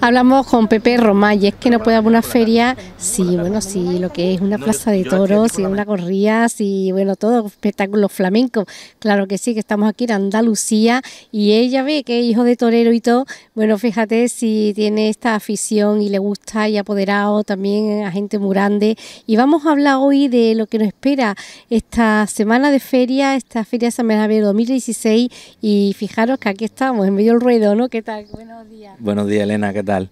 Hablamos con Pepe Romay es que no puede haber una feria, sí, bueno, sí, lo que es una plaza de toros, ...y una corrida, sí, bueno, todo espectáculo flamenco... claro que sí, que estamos aquí en Andalucía y ella ve que es hijo de torero y todo, bueno, fíjate si tiene esta afición y le gusta y apoderado también a gente muy grande y vamos a hablar hoy de lo que nos espera esta semana de feria, esta feria San Bernabéu 2016 y fijaros que aquí estamos en medio del ruedo, ¿no? ¿Qué tal? Buenos días. Buenos días, Elena, tal?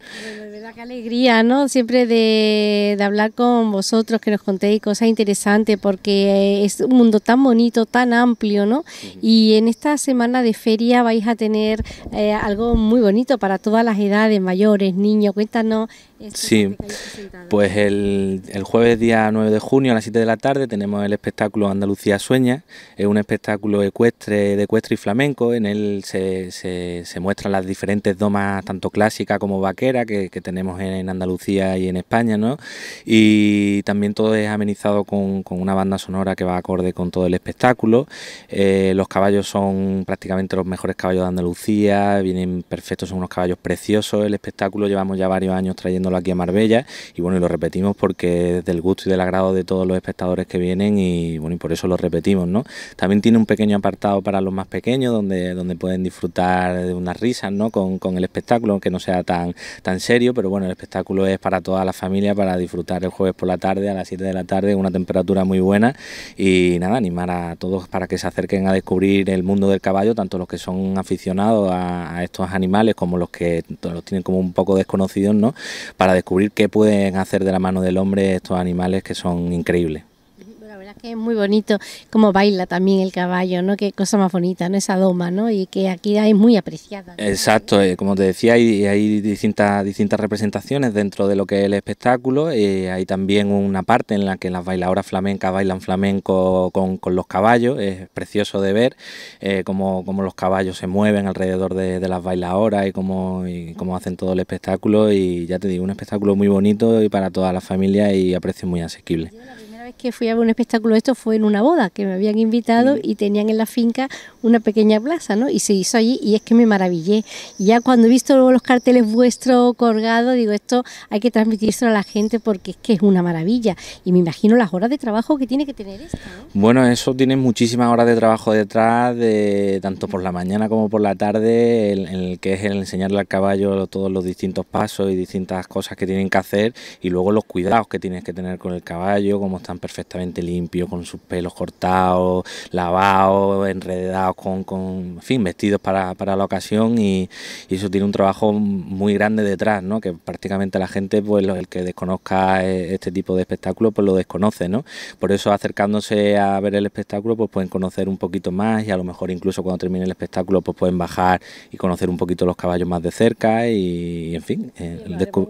alegría, ¿no? Siempre de, hablar con vosotros, que nos contéis cosas interesantes, porque eh, es un mundo tan bonito, tan amplio, ¿no? Y en esta semana de feria vais a tener eh, algo muy bonito para todas las edades, mayores, niños. Cuéntanos Sí, pues el, jueves día 9 de junio a las 7 de la tarde tenemos el espectáculo Andalucía Sueña, es un espectáculo ecuestre, de ecuestre y flamenco, en él se, muestran las diferentes domas, tanto clásica como vaquera, que, tenemos en Andalucía y en España, ¿no? Y también todo es amenizado con, una banda sonora que va acorde con todo el espectáculo, eh, los caballos son prácticamente los mejores caballos de Andalucía, vienen perfectos, son unos caballos preciosos, el espectáculo llevamos ya varios años trayendo aquí a Marbella y bueno, y lo repetimos porque es del gusto y del agrado de todos los espectadores que vienen y bueno, y por eso lo repetimos, ¿no? También tiene un pequeño apartado para los más pequeños donde, donde pueden disfrutar de unas risas, ¿no? Con, el espectáculo, aunque no sea tan, tan serio, pero bueno, el espectáculo es para toda la familia, para disfrutar el jueves por la tarde a las 7 de la tarde, una temperatura muy buena y nada, animar a todos para que se acerquen a descubrir el mundo del caballo, tanto los que son aficionados a, a estos animales como los que los tienen como un poco desconocidos, ¿no? para descubrir qué pueden hacer de la mano del hombre estos animales que son increíbles que es muy bonito cómo baila también el caballo, ¿no? Qué cosa más bonita, en Esa doma, ¿no? Y que aquí es muy apreciada. Exacto, eh, como te decía, hay, hay distintas, distintas representaciones dentro de lo que es el espectáculo. Eh, hay también una parte en la que las bailadoras flamencas bailan flamenco con, los caballos. Es precioso de ver eh, cómo, los caballos se mueven alrededor de, las bailadoras y cómo, hacen todo el espectáculo. Y ya te digo, un espectáculo muy bonito y para toda la familia y a muy asequible que fui a ver un espectáculo esto fue en una boda que me habían invitado y tenían en la finca una pequeña plaza, ¿no? Y se hizo allí y es que me maravillé. ya cuando he visto los carteles vuestros colgados, digo, esto hay que transmitirse a la gente porque es que es una maravilla. Y me imagino las horas de trabajo que tiene que tener esto. Bueno, eso tiene muchísimas horas de trabajo detrás, tanto por la mañana como por la tarde, en, el que es el enseñarle al caballo todos los distintos pasos y distintas cosas que tienen que hacer y luego los cuidados que tienes que tener con el caballo, cómo están perfectamente limpio, con sus pelos cortados, lavados, enredados, con, con en fin, vestidos para, la ocasión y, eso tiene un trabajo muy grande detrás, ¿no? Que prácticamente la gente, pues el que desconozca e, este tipo de espectáculo, pues lo desconoce, ¿no? Por eso acercándose a ver el espectáculo, pues pueden conocer un poquito más y a lo mejor incluso cuando termine el espectáculo, pues pueden bajar y conocer un poquito los caballos más de cerca y, en fin. Eh, pues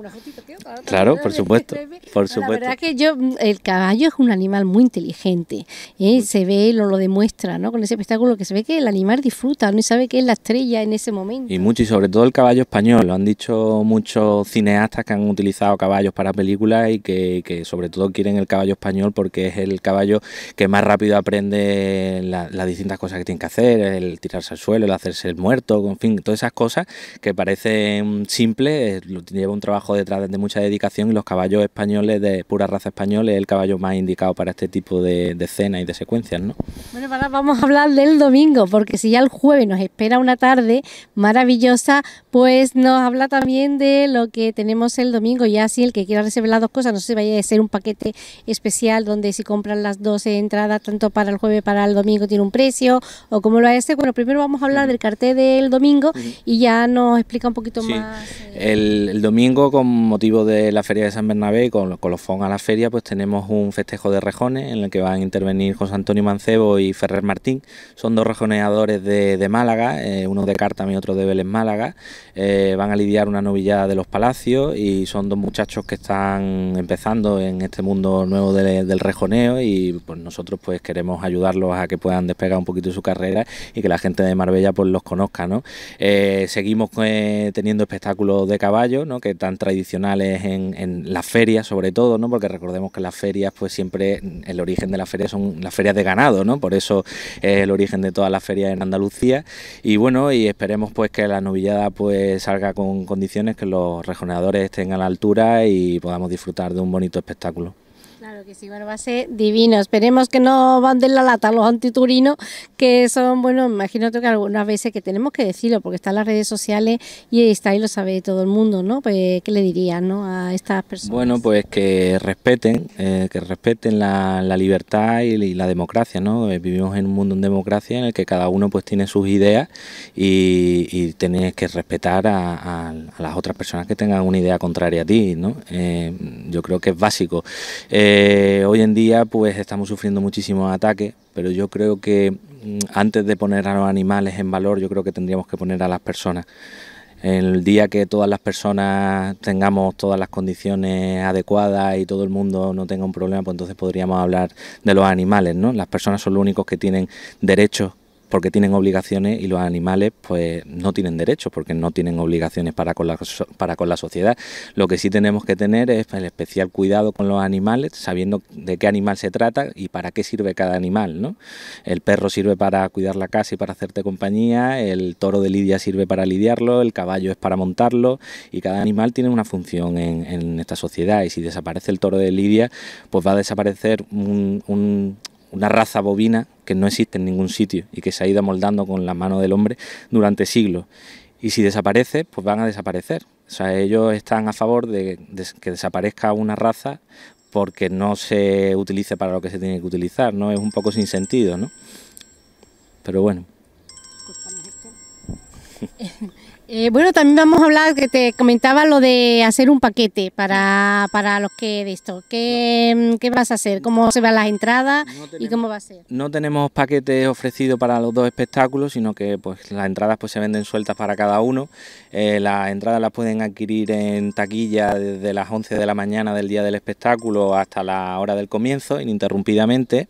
claro, por supuesto, por supuesto. La verdad que yo, mm, el caballo es un animal muy inteligente. ¿eh? Se ve, lo, lo demuestra, ¿no? Con ese espectáculo que se ve que el animal disfruta, no sabe que es la estrella en ese momento. Y mucho, y sobre todo el caballo español. Lo han dicho muchos cineastas que han utilizado caballos para películas y que, sobre todo quieren el caballo español porque es el caballo que más rápido aprende las distintas cosas que tiene que hacer, el tirarse al suelo, el hacerse el muerto, en fin, todas esas cosas que parecen simples, lleva un trabajo detrás de mucha dedicación y los caballos españoles de pura raza española es el caballo más para este tipo de, escenas y de secuencias, ¿no? Bueno, vamos a hablar del domingo, porque si ya el jueves nos espera una tarde maravillosa, pues nos habla también de lo que tenemos el domingo. Ya si el que quiera reservar las dos cosas, no sé vaya a ser un paquete especial donde si compran las dos entradas, tanto para el jueves para el domingo tiene un precio, o como lo hace. Bueno, primero vamos a hablar del cartel del domingo y ya nos explica un poquito más. Eh, el, domingo, con motivo de la Feria de San Bernabé con, los fondos a la feria, pues tenemos un festival de Rejones, en el que van a intervenir José Antonio Mancebo y Ferrer Martín. Son dos rejoneadores de, Málaga, eh, uno de Carta y otro de Vélez Málaga. Eh, van a lidiar una novillada de los Palacios y son dos muchachos que están empezando en este mundo nuevo del rejoneo y pues nosotros pues queremos ayudarlos a que puedan despegar un poquito su carrera y que la gente de Marbella pues los conozca, ¿no? Eh, seguimos teniendo espectáculos de caballo, ¿no? Que tan tradicionales en, en las ferias sobre todo, ¿no? Porque recordemos que las ferias pues siempre el origen de la feria son las ferias de ganado, ¿no? Por eso es el origen de todas las ferias en Andalucía. Y bueno, y esperemos pues que la novillada pues salga con condiciones que los rejoneadores estén a la altura y podamos disfrutar de un bonito espectáculo. Claro que sí, bueno, va a ser divino. Esperemos que no van de la lata los antiturinos, que son, bueno, imagínate que algunas veces que tenemos que decirlo, porque están las redes sociales y está y lo sabe todo el mundo, ¿no? Pues, ¿qué le dirías, ¿no? A estas personas. Bueno, pues que respeten, eh, que respeten la, la libertad y, la democracia, ¿no? Eh, vivimos en un mundo en democracia en el que cada uno pues tiene sus ideas y, y tienes que respetar a, las otras personas que tengan una idea contraria a ti, ¿no? Eh, yo creo que es básico hoy en día pues estamos sufriendo muchísimos ataques, pero yo creo que mm, antes de poner a los animales en valor, yo creo que tendríamos que poner a las personas. El día que todas las personas tengamos todas las condiciones adecuadas y todo el mundo no tenga un problema, pues entonces podríamos hablar de los animales, ¿no? Las personas son los únicos que tienen derechos porque tienen obligaciones y los animales pues no tienen derechos, porque no tienen obligaciones para con, la, para con la sociedad. Lo que sí tenemos que tener es el especial cuidado con los animales, sabiendo de qué animal se trata y para qué sirve cada animal. ¿no? El perro sirve para cuidar la casa y para hacerte compañía, el toro de lidia sirve para lidiarlo, el caballo es para montarlo y cada animal tiene una función en, en esta sociedad y si desaparece el toro de lidia pues va a desaparecer un una raza bovina que no existe en ningún sitio y que se ha ido amoldando con la mano del hombre durante siglos. Y si desaparece, pues van a desaparecer. O sea, ellos están a favor de, de que desaparezca una raza porque no se utilice para lo que se tiene que utilizar, ¿no? Es un poco sin sentido, ¿no? Pero bueno. Eh, bueno, también vamos a hablar, que te comentaba lo de hacer un paquete para, los que de esto. ¿Qué, vas a hacer? ¿Cómo se van las entradas y cómo va a ser? No tenemos paquetes ofrecidos para los dos espectáculos, sino que pues las entradas pues se venden sueltas para cada uno. Eh, las entradas las pueden adquirir en taquilla desde las 11 de la mañana del día del espectáculo hasta la hora del comienzo, ininterrumpidamente.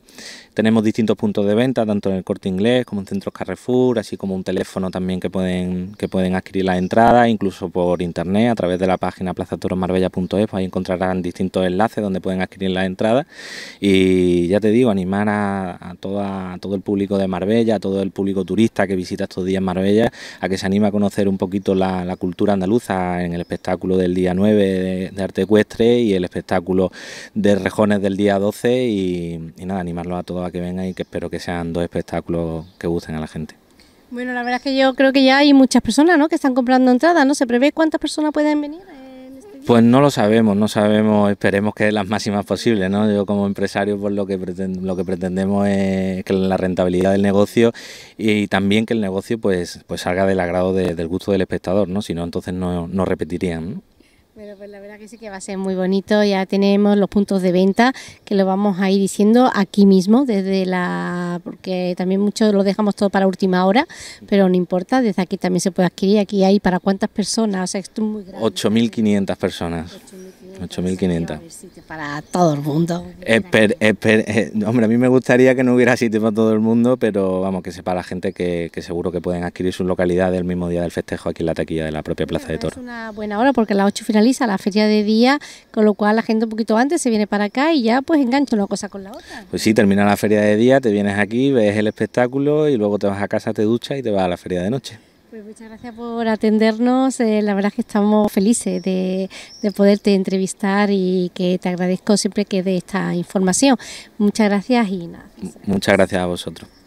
Tenemos distintos puntos de venta, tanto en el corte inglés como en centros Carrefour, así como un teléfono también que pueden, que pueden adquirir las entradas, incluso por internet, a través de la página plazatorosmarbella.es, pues ahí encontrarán distintos enlaces donde pueden adquirir las entradas. Y ya te digo, animar a, todo el público de Marbella, a todo el público turista que visita estos días Marbella, a que se anime a conocer un poquito la, cultura andaluza en el espectáculo del día 9 de, arte ecuestre y el espectáculo de rejones del día 12 y, y nada, animarlo a todos que vengan y que espero que sean dos espectáculos que gusten a la gente. Bueno, la verdad es que yo creo que ya hay muchas personas ¿no? que están comprando entradas, ¿no? ¿Se prevé cuántas personas pueden venir? En este Pues no lo sabemos, no sabemos, esperemos que las máximas posibles, ¿no? Yo como empresario pues lo que, lo que pretendemos es que la rentabilidad del negocio y también que el negocio pues, pues salga del agrado del gusto del espectador, ¿no? Si no, entonces no, no repetirían, ¿no? Bueno, pues la verdad que sí que va a ser muy bonito. Ya tenemos los puntos de venta que lo vamos a ir diciendo aquí mismo, desde la. porque también muchos lo dejamos todo para última hora, pero no importa, desde aquí también se puede adquirir. Aquí hay para cuántas personas, es muy grande. 8.500 personas. 8.500. Para todo el mundo. Eh, hombre, a mí me gustaría que no hubiera sitio para todo el mundo, pero vamos, que sepa la gente que, seguro que pueden adquirir su localidad... el mismo día del festejo aquí en la taquilla de la propia Plaza de Toro. Es una buena hora porque a las 8 finaliza la feria de día, con lo cual la gente un poquito antes se viene para acá y ya pues engancha una cosa con la otra. Pues sí, termina la feria de día, te vienes aquí, ves el espectáculo y luego te vas a casa, te duchas y te vas a la feria de noche. Pues muchas gracias por atendernos. Eh, la verdad es que estamos felices de, de, poderte entrevistar y que te agradezco siempre que dé esta información. Muchas gracias y nada. Muchas gracias a vosotros.